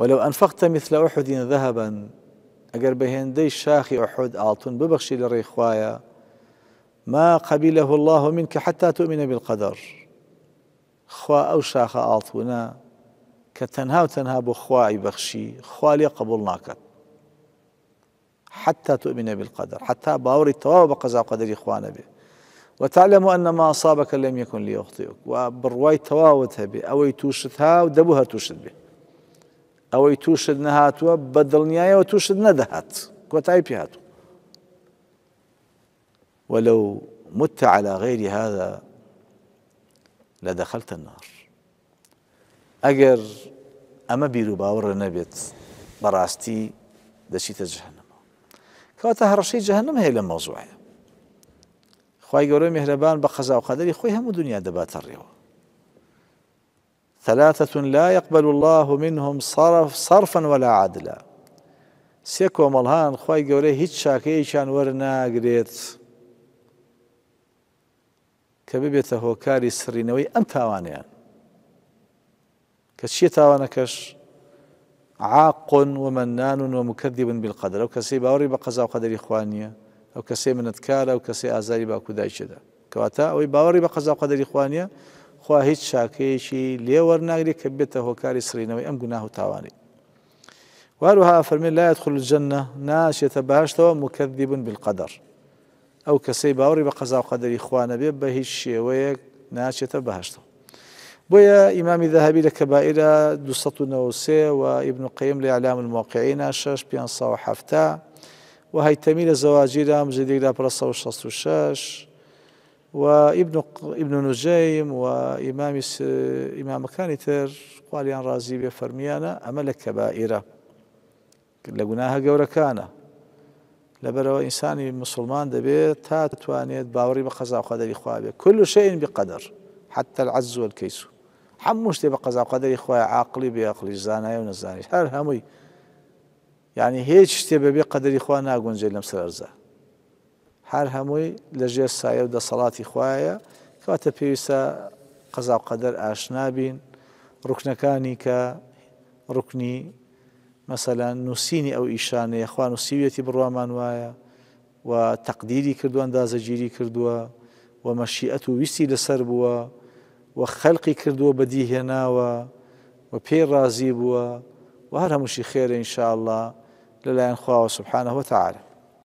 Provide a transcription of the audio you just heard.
ولو أنفقت مثل أحد ذهبا أجر بهندي هێندەی أحد آلتون ئاڵتون ببەخشی لريخوايا ما قبله الله منك حتى تؤمن بالقدر خوا أو شاخ ئاڵتونە كتنها وتنها بخواي بخشي خوالي خوای حتى تؤمن بالقدر حتى باوري التواب بە قدري إخوانا به وتعلم أن ما أصابك لم يكن ليخطئك وبرواي تواوتها به أو يتوشتها ودبوها توشت به ئەوەی تووشت نەهاتووە بە دڵنیایەوە تووشت نەدەهات کۆتای پێ هاتوو ولو مت على غير هذا لدخلت النار ئەگەر ئەمە بیر و باوەڕە نەبێت بەڕاستی دەچیتە جەهنمەوە کەواتە هەڕەشەی جەهنم هەیە لە مەوزوعە خی گەورە میهرەبان بە قەزا و قەدەری خۆی هەموو دنیا دەباتە ڕێەوە ثلاثة لا يقبل الله منهم صرف صرفا ولا عدلا سيكو کۆمەڵهان خی گەورەی هیچ شاکەیەکیان ورنا کە ببێتە هو سرینەوەی ئەم تاوانیان كشي تاوانا كش عاق ومنان ومكذب بالقدر أو کەسی باوەڕی بە قەزا قەدەری أو ئەو کەسێ أو كسي آزالي باكو باکودایشدا كواتا أو باوەڕی بە قەزا قەدەری خوا هیچ شاکەیەکی لێوەرناگری کە بێتە هۆکاری سرینەوەی ئەم گوناه و تاوانی وهروها فرمي لا يدخل الجنة ناس يتبهشتوا مكذب بالقدر أو كسي باوري بقضاء قدر إخوانا بيه بهيش شيويك ناس يتبهشتوا بويا إمام الذهبي لكبائرة دوسط نوسي وابن قيم لإعلام الموقعين شش بيان صاو حفتا تميل لزواجيرا مجدد برصة وشصة وشاش وابن ابن نجيم وإمام إمام كانتر يان رازي بفرميانا أمل كبائرة لقناها قورة كان لبرو انسان مسلمان دبي تا تتوانيت باوري بقضاء وقدر إخوابي كل شيء بقدر حتى العز والكيس حموش بقضاء وقدر اخويا عاقلي بيقلي زاني ونزاني هر همي يعني هيك تبي بقدر إخوانا أقول جيل أرزاق هەر هەمووی لە ژێر سایە و دەسەڵاتی خوایە کاتە پێویستە قەزااو قەدەر ئاشنابین ڕوکنەکانی کە ڕکنی مەسەلا نووسینی ئەو ئیشانەیە خوا نووسیویەتی بڕوامان وایە و تەقدیری کردووان دازەگیری کردووە و مەشیئەت و ویستی لەسەر بووە و خەلقی کردووە بەدیهێناوە و پێی ڕازی بووە و هەر هەمووشی خێرە ئینشاءله لەلایەن خواوە سبحانەوە تعاالە